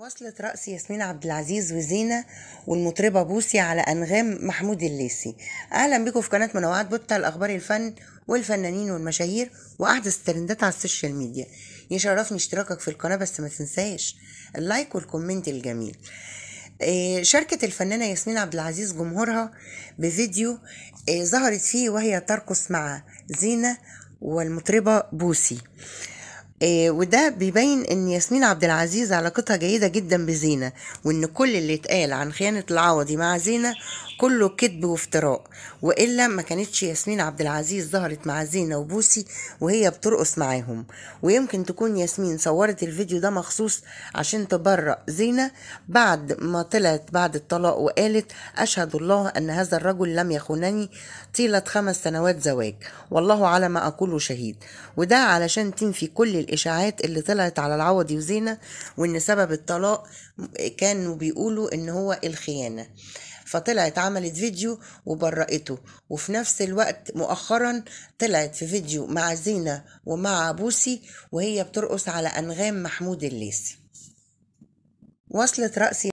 وصلت رأس ياسمين عبد العزيز وزينة والمطربة بوسي على أنغام محمود الليسي أهلا بكم في قناة منوعات بوتا الأخبار الفن والفنانين والمشاهير وأحدث الترندات على السوشيال ميديا يشرفني اشتراكك في القناة بس ما تنساش اللايك والكومنت الجميل آه، شاركت الفنانة ياسمين عبد العزيز جمهورها بفيديو آه، ظهرت فيه وهي ترقص مع زينة والمطربة بوسي آه، وده بيبين ان ياسمين عبد العزيز علاقتها جيده جدا بزينه وان كل اللي اتقال عن خيانه العوضي مع زينه كله كذب وافتراء والا ما كانتش ياسمين عبد العزيز ظهرت مع زينه وبوسي وهي بترقص معاهم ويمكن تكون ياسمين صورت الفيديو ده مخصوص عشان تبرأ زينه بعد ما طلعت بعد الطلاق وقالت اشهد الله ان هذا الرجل لم يخونني طيله خمس سنوات زواج والله على ما اقول شهيد وده علشان تنفي كل الإشاعات اللي طلعت على العوضي وزينة وإن سبب الطلاق كانوا بيقولوا إن هو الخيانة فطلعت عملت فيديو وبرأته وفي نفس الوقت مؤخرا طلعت في فيديو مع زينة ومع بوسي وهي بترقص على أنغام محمود الليثي وصلت رأسي